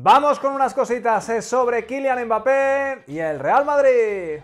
Vamos con unas cositas eh, sobre Kylian Mbappé y el Real Madrid.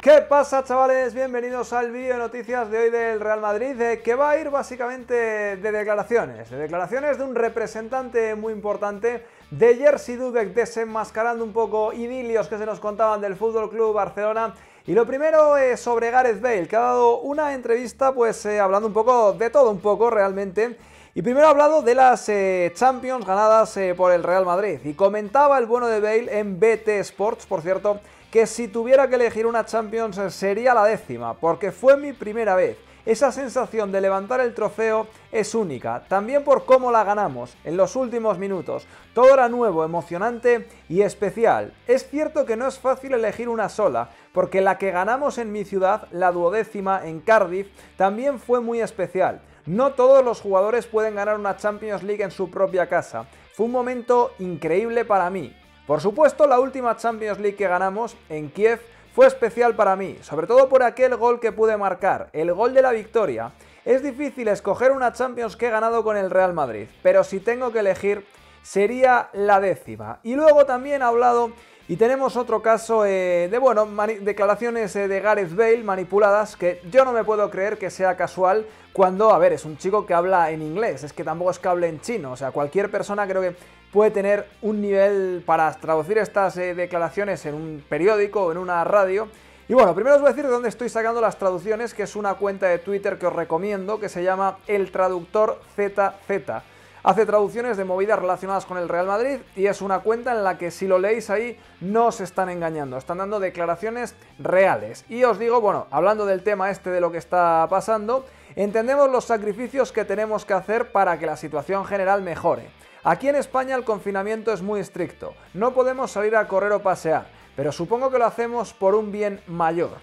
¿Qué pasa chavales? Bienvenidos al vídeo de noticias de hoy del Real Madrid eh, que va a ir básicamente de declaraciones, de declaraciones de un representante muy importante de Jerzy Dudek desenmascarando un poco idilios que se nos contaban del Fútbol Club Barcelona y lo primero es eh, sobre Gareth Bale, que ha dado una entrevista pues eh, hablando un poco de todo, un poco realmente. Y primero ha hablado de las eh, Champions ganadas por el Real Madrid. Y comentaba el bueno de Bale en BT Sports, por cierto, que si tuviera que elegir una Champions sería la décima, porque fue mi primera vez. Esa sensación de levantar el trofeo es única, también por cómo la ganamos en los últimos minutos. Todo era nuevo, emocionante y especial. Es cierto que no es fácil elegir una sola, porque la que ganamos en mi ciudad, la duodécima en Cardiff, también fue muy especial. No todos los jugadores pueden ganar una Champions League en su propia casa. Fue un momento increíble para mí. Por supuesto, la última Champions League que ganamos en Kiev fue especial para mí, sobre todo por aquel gol que pude marcar, el gol de la victoria. Es difícil escoger una Champions que he ganado con el Real Madrid, pero si tengo que elegir, sería la décima. Y luego también ha hablado y tenemos otro caso eh, de, bueno, declaraciones eh, de Gareth Bale manipuladas que yo no me puedo creer que sea casual cuando, a ver, es un chico que habla en inglés, es que tampoco es que hable en chino, o sea, cualquier persona creo que puede tener un nivel para traducir estas eh, declaraciones en un periódico o en una radio. Y bueno, primero os voy a decir de dónde estoy sacando las traducciones, que es una cuenta de Twitter que os recomiendo, que se llama El Traductor ZZ. Hace traducciones de movidas relacionadas con el Real Madrid y es una cuenta en la que si lo leéis ahí no os están engañando, están dando declaraciones reales. Y os digo, bueno, hablando del tema este de lo que está pasando, entendemos los sacrificios que tenemos que hacer para que la situación general mejore. Aquí en España el confinamiento es muy estricto, no podemos salir a correr o pasear, pero supongo que lo hacemos por un bien mayor.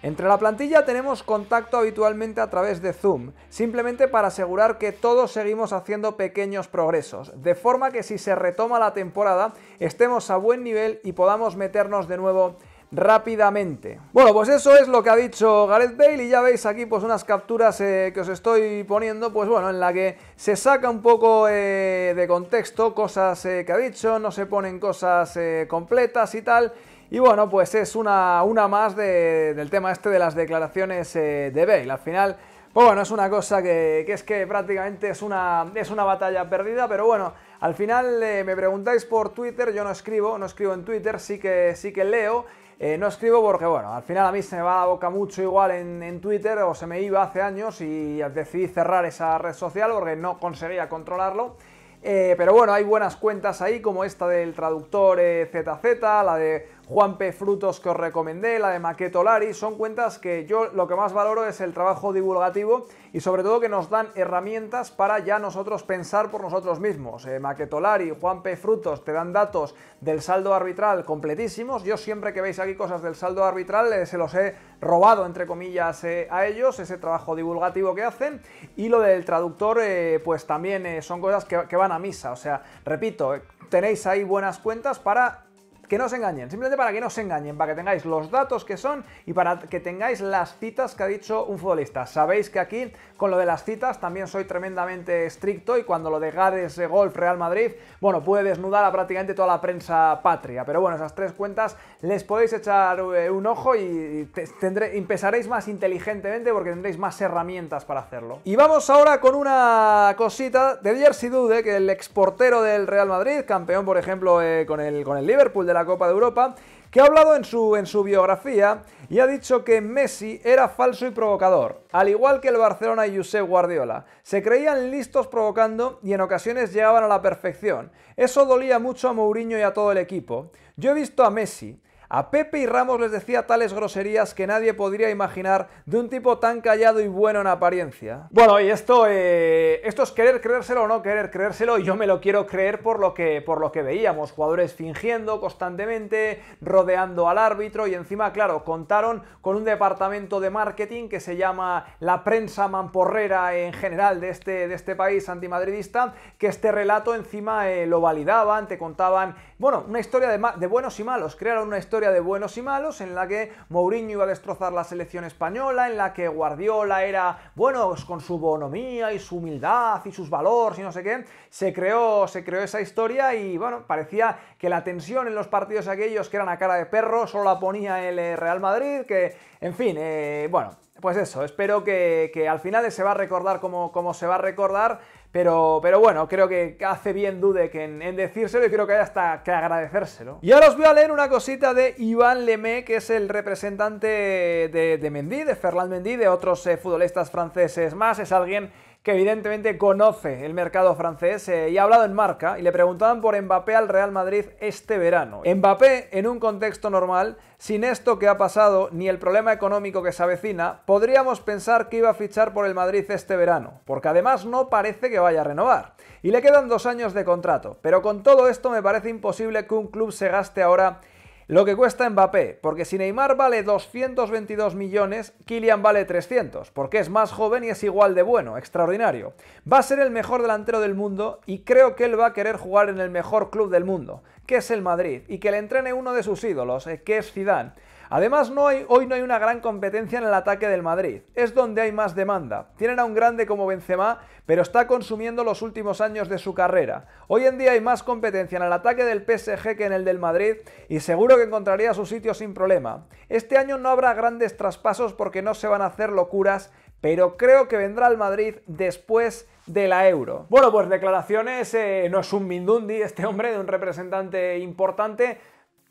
Entre la plantilla tenemos contacto habitualmente a través de Zoom, simplemente para asegurar que todos seguimos haciendo pequeños progresos, de forma que si se retoma la temporada estemos a buen nivel y podamos meternos de nuevo rápidamente. Bueno, pues eso es lo que ha dicho Gareth Bale y ya veis aquí pues unas capturas eh, que os estoy poniendo, pues bueno, en la que se saca un poco eh, de contexto cosas eh, que ha dicho, no se ponen cosas completas y tal, y bueno, pues es una, más del tema este de las declaraciones eh, de Bale. Al final, pues bueno, es una cosa que, es que prácticamente es una, es una batalla perdida, pero bueno, al final eh, me preguntáis por Twitter, yo no escribo, no escribo en Twitter, sí que, sí que leo. Eh, no escribo porque, bueno, al final a mí se me va la boca mucho igual en, en, Twitter o se me iba hace años y decidí cerrar esa red social porque no conseguía controlarlo. Eh, pero bueno, hay buenas cuentas ahí, como esta del traductor ZZ, eh, la de Juan P. Frutos que os recomendé, la de Maquetolari son cuentas que yo lo que más valoro es el trabajo divulgativo y sobre todo que nos dan herramientas para ya nosotros pensar por nosotros mismos. Maquetolari eh, Maqueto Juan P. Frutos te dan datos del saldo arbitral completísimos. Yo siempre que veis aquí cosas del saldo arbitral se los he robado, entre comillas, a ellos, ese trabajo divulgativo que hacen. Y lo del traductor, pues también son cosas que van a misa. O sea, repito, tenéis ahí buenas cuentas para que no os engañen, simplemente para que no os engañen, para que tengáis los datos que son y para que tengáis las citas que ha dicho un futbolista. Sabéis que aquí con lo de las citas también soy tremendamente estricto y cuando lo de Gades Golf Real Madrid, bueno, puede desnudar a prácticamente toda la prensa patria, pero bueno, esas tres cuentas les podéis echar eh, un ojo y empezaréis más inteligentemente porque tendréis más herramientas para hacerlo. Y vamos ahora con una cosita de Jersey Dude, que el exportero del Real Madrid, campeón por ejemplo eh, con, el, con el Liverpool de la la Copa de Europa, que ha hablado en su, en su biografía y ha dicho que Messi era falso y provocador, al igual que el Barcelona y Josep Guardiola. Se creían listos provocando y en ocasiones llegaban a la perfección. Eso dolía mucho a Mourinho y a todo el equipo. Yo he visto a Messi, a Pepe y Ramos les decía tales groserías que nadie podría imaginar de un tipo tan callado y bueno en apariencia. Bueno, y esto, eh, esto es querer creérselo o no querer creérselo, y yo me lo quiero creer por lo, que, por lo que veíamos. Jugadores fingiendo constantemente, rodeando al árbitro, y encima, claro, contaron con un departamento de marketing que se llama la prensa mamporrera en general de este, de este país antimadridista, que este relato encima eh, lo validaban, te contaban bueno, una historia de, buenos y malos. Crearon una historia de buenos y malos en la que Mourinho iba a destrozar la selección española, en la que Guardiola era, bueno, pues con su bonomía y su humildad y sus valores y no sé qué. Se creó, se creó esa historia y, bueno, parecía que la tensión en los partidos aquellos que eran a cara de perro solo la ponía el eh, Real Madrid, que, en fin, eh, bueno, pues eso, espero que, al final se va a recordar como se va a recordar pero, bueno, creo que hace bien Dudek en, en decírselo y creo que hay hasta que agradecérselo. Y ahora os voy a leer una cosita de Iván Lemé, que es el representante de, de Mendy, de Ferland Mendy, de otros eh, futbolistas franceses más. Es alguien que evidentemente conoce el mercado francés eh, y ha hablado en marca y le preguntaban por Mbappé al Real Madrid este verano. Mbappé, en un contexto normal, sin esto que ha pasado ni el problema económico que se avecina, podríamos pensar que iba a fichar por el Madrid este verano, porque además no parece que vaya a renovar. Y le quedan dos años de contrato, pero con todo esto me parece imposible que un club se gaste ahora lo que cuesta Mbappé, porque si Neymar vale 222 millones, Kylian vale 300, porque es más joven y es igual de bueno, extraordinario. Va a ser el mejor delantero del mundo y creo que él va a querer jugar en el mejor club del mundo que es el Madrid, y que le entrene uno de sus ídolos, eh, que es Zidane. Además, no hay, hoy no hay una gran competencia en el ataque del Madrid, es donde hay más demanda. Tienen a un grande como Benzema, pero está consumiendo los últimos años de su carrera. Hoy en día hay más competencia en el ataque del PSG que en el del Madrid y seguro que encontraría su sitio sin problema. Este año no habrá grandes traspasos porque no se van a hacer locuras, pero creo que vendrá al Madrid después de la euro. Bueno, pues declaraciones, eh, no es un Mindundi este hombre, de un representante importante.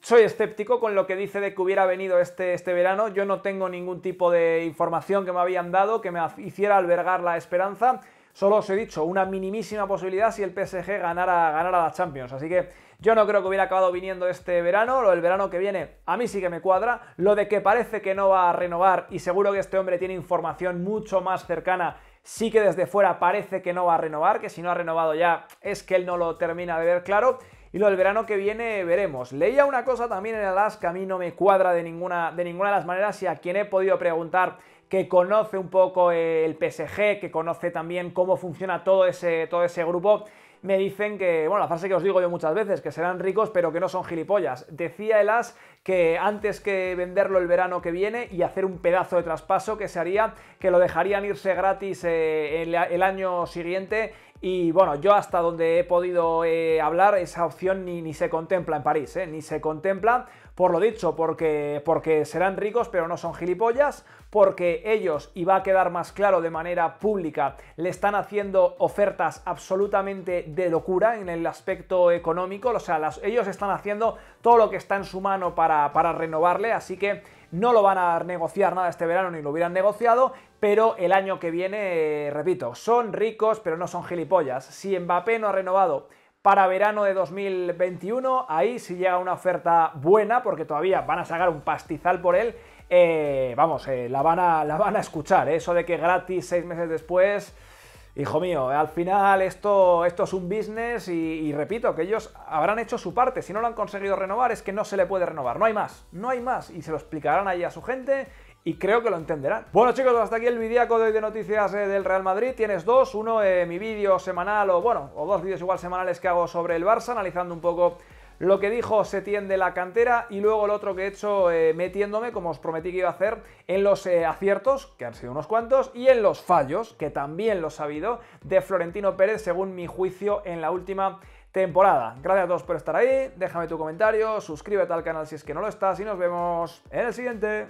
Soy escéptico con lo que dice de que hubiera venido este, este verano. Yo no tengo ningún tipo de información que me habían dado que me hiciera albergar la esperanza. Solo os he dicho una minimísima posibilidad si el PSG ganara, ganara la Champions. Así que yo no creo que hubiera acabado viniendo este verano. Lo del verano que viene a mí sí que me cuadra. Lo de que parece que no va a renovar y seguro que este hombre tiene información mucho más cercana sí que desde fuera parece que no va a renovar, que si no ha renovado ya es que él no lo termina de ver claro. Y lo del verano que viene veremos. Leía una cosa también en Alaska, a mí no me cuadra de ninguna, de ninguna de las maneras y a quien he podido preguntar que conoce un poco eh, el PSG, que conoce también cómo funciona todo ese, todo ese grupo, me dicen que, bueno, la frase que os digo yo muchas veces, que serán ricos pero que no son gilipollas. Decía el As que antes que venderlo el verano que viene y hacer un pedazo de traspaso que se haría, que lo dejarían irse gratis eh, el, año siguiente y bueno, yo hasta donde he podido eh, hablar, esa opción ni, se contempla en París, ni se contempla por lo dicho, porque, porque serán ricos pero no son gilipollas, porque ellos, y va a quedar más claro de manera pública, le están haciendo ofertas absolutamente de locura en el aspecto económico, o sea, ellos están haciendo todo lo que está en su mano para, para renovarle, así que no lo van a negociar nada este verano ni lo hubieran negociado, pero el año que viene, repito, son ricos pero no son gilipollas. Si Mbappé no ha renovado para verano de 2021. Ahí si llega una oferta buena, porque todavía van a sacar un pastizal por él, eh, vamos, eh, la, van a, escuchar. ¿eh? Eso de que gratis seis meses después hijo mío, eh, al final esto, esto es un business y, repito, que ellos habrán hecho su parte. Si no lo han conseguido renovar es que no se le puede renovar. No hay más, no hay más. Y se lo explicarán ahí a su gente y creo que lo entenderán. Bueno chicos, hasta aquí el vídeo de hoy de noticias eh, del Real Madrid. Tienes dos, uno eh, mi vídeo semanal o bueno, o dos vídeos igual semanales que hago sobre el Barça, analizando un poco lo que dijo se tiende la cantera y luego el otro que he hecho eh, metiéndome, como os prometí que iba a hacer, en los eh, aciertos, que han sido unos cuantos, y en los fallos, que también los ha habido, de Florentino Pérez, según mi juicio, en la última temporada. Gracias a todos por estar ahí, déjame tu comentario, suscríbete al canal si es que no lo estás y nos vemos en el siguiente.